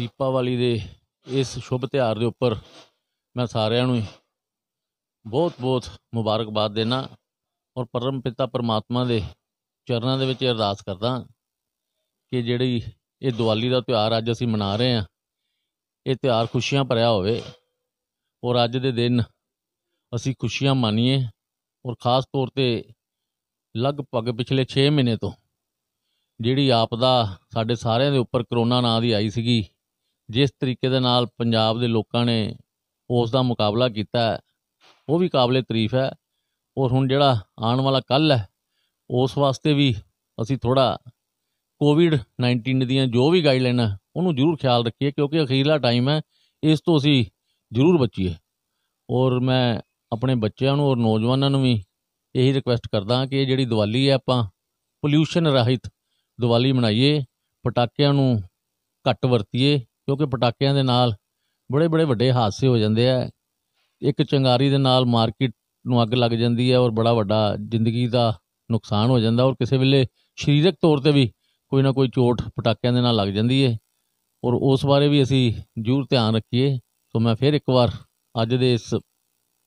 ਦੀਪਾਵਲੀ ਦੇ ਇਸ ਸ਼ੁਭ ਤਿਹਾਰ ਦੇ ਉੱਪਰ ਮੈਂ ਸਾਰਿਆਂ ਨੂੰ ਬਹੁਤ-ਬਹੁਤ ਮੁਬਾਰਕਬਾਦ ਦੇਣਾ ਔਰ ਪਰਮ ਪਿਤਾ ਪਰਮਾਤਮਾ ਦੇ ਚਰਨਾਂ ਦੇ ਵਿੱਚ ਅਰਦਾਸ ਕਰਦਾ ਕਿ ਜਿਹੜੀ ਇਹ ਦੀਵਾਲੀ ਦਾ ਤਿਹਾਰ ਅੱਜ ਅਸੀਂ ਮਨਾ ਰਹੇ ਹਾਂ ਇਹ ਤਿਹਾਰ ਖੁਸ਼ੀਆਂ ਭਰਿਆ ਹੋਵੇ ਔਰ ਅੱਜ ਦੇ ਦਿਨ ਅਸੀਂ ਖੁਸ਼ੀਆਂ ਮਾਣੀਏ ਔਰ ਖਾਸ ਤੌਰ ਤੇ ਲਗਭਗ ਪਿਛਲੇ 6 ਮਹੀਨੇ ਤੋਂ ਜਿਹੜੀ ਆਪਦਾ ਸਾਡੇ ਸਾਰਿਆਂ ਦੇ ਉੱਪਰ ਕਰੋਨਾ ਨਾਂ ਦੀ ਆਈ ਸੀਗੀ ਜਿਸ ਤਰੀਕੇ ਦੇ ਨਾਲ ਪੰਜਾਬ ਦੇ ਲੋਕਾਂ ਨੇ ਉਸ ਦਾ ਮੁਕਾਬਲਾ ਕੀਤਾ ਉਹ ਵੀ ਕਾਬਲੇ ਤਾਰੀਫ ਹੈ ਔਰ ਹੁਣ ਜਿਹੜਾ ਆਉਣ ਵਾਲਾ ਕੱਲ ਹੈ ਉਸ ਵਾਸਤੇ ਵੀ ਅਸੀਂ ਥੋੜਾ ਕੋਵਿਡ-19 ਦੀਆਂ ਜੋ ਵੀ ਗਾਈਡਲਾਈਨਾਂ ਉਹਨੂੰ ਜ਼ਰੂਰ ਖਿਆਲ ਰੱਖੀਏ ਕਿਉਂਕਿ ਅਖੀਰਲਾ ਟਾਈਮ ਹੈ ਇਸ ਤੋਂ ਅਸੀਂ ਜ਼ਰੂਰ ਬਚੀਏ ਔਰ ਮੈਂ ਆਪਣੇ ਬੱਚਿਆਂ ਨੂੰ ਔਰ ਨੌਜਵਾਨਾਂ ਨੂੰ ਵੀ ਇਹੀ ਰਿਕੁਐਸਟ ਕਰਦਾ ਕਿ ਇਹ ਜਿਹੜੀ ਦੀਵਾਲੀ ਹੈ ਆਪਾਂ ਪੋਲੂਸ਼ਨ ਰਹਿਤ ਦੀਵਾਲੀ ਮਨਾਈਏ ਪਟਾਕਿਆਂ ਨੂੰ ਘੱਟ ਵਰਤੀਏ ਕਿਉਂਕਿ ਪਟਾਕਿਆਂ ਦੇ ਨਾਲ ਬੜੇ ਬੜੇ ਵੱਡੇ ਹਾਦਸੇ ਹੋ ਜਾਂਦੇ ਆ ਇੱਕ ਚੰਗਾਰੀ ਦੇ ਨਾਲ ਮਾਰਕੀਟ ਨੂੰ ਅੱਗ ਲੱਗ ਜਾਂਦੀ ਹੈ ਔਰ ਬੜਾ ਵੱਡਾ ਜ਼ਿੰਦਗੀ ਦਾ ਨੁਕਸਾਨ ਹੋ ਜਾਂਦਾ ਔਰ ਕਿਸੇ ਵੇਲੇ ਸਰੀਰਕ ਤੌਰ ਤੇ ਵੀ ਕੋਈ ਨਾ ਕੋਈ ਚੋਟ ਪਟਾਕਿਆਂ ਦੇ ਨਾਲ ਲੱਗ ਜਾਂਦੀ ਹੈ ਔਰ ਉਸ ਬਾਰੇ ਵੀ ਅਸੀਂ ਜੂਰ ਧਿਆਨ ਰੱਖੀਏ ਸੋ ਮੈਂ ਫਿਰ ਇੱਕ ਵਾਰ ਅੱਜ ਦੇ ਇਸ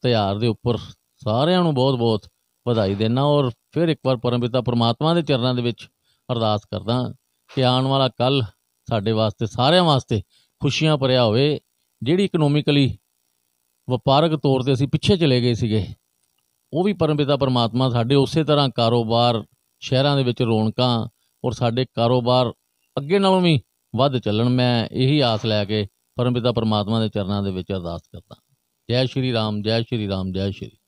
ਤਿਹਾਰ ਦੇ ਉੱਪਰ ਸਾਰਿਆਂ ਨੂੰ ਬਹੁਤ-ਬਹੁਤ ਵਧਾਈ ਦੇਣਾ ਔਰ ਫਿਰ ਇੱਕ ਵਾਰ ਪਰਮਪਿਤਾ ਪ੍ਰਮਾਤਮਾ ਦੇ ਚਰਨਾਂ ਦੇ ਵਿੱਚ ਅਰਦਾਸ ਕਰਦਾ ਕਿ ਆਉਣ ਵਾਲਾ ਕੱਲ ਸਾਡੇ ਵਾਸਤੇ ਸਾਰਿਆਂ ਵਾਸਤੇ ਖੁਸ਼ੀਆਂ ਭਰਿਆ ਹੋਵੇ ਜਿਹੜੀ ਇਕਨੋਮਿਕਲੀ ਵਪਾਰਕ ਤੌਰ ਤੇ ਅਸੀਂ ਪਿੱਛੇ ਚਲੇ ਗਏ ਸੀਗੇ ਉਹ ਵੀ ਪਰਮਪਿਤਾ ਪਰਮਾਤਮਾ ਸਾਡੇ ਉਸੇ ਤਰ੍ਹਾਂ ਕਾਰੋਬਾਰ ਸ਼ਹਿਰਾਂ ਦੇ ਵਿੱਚ ਰੌਣਕਾਂ ਔਰ ਸਾਡੇ ਕਾਰੋਬਾਰ ਅੱਗੇ ਨਾਲੋਂ ਵੀ ਵੱਧ ਚੱਲਣ ਮੈਂ ਇਹੀ ਆਸ ਲੈ ਕੇ ਪਰਮਪਿਤਾ ਪਰਮਾਤਮਾ ਦੇ ਚਰਨਾਂ ਦੇ ਵਿੱਚ ਅਰਦਾਸ ਕਰਦਾ ਜੈ ਸ਼੍ਰੀ ਰਾਮ ਜੈ ਸ਼੍ਰੀ ਰਾਮ ਜੈ ਸ਼੍ਰੀ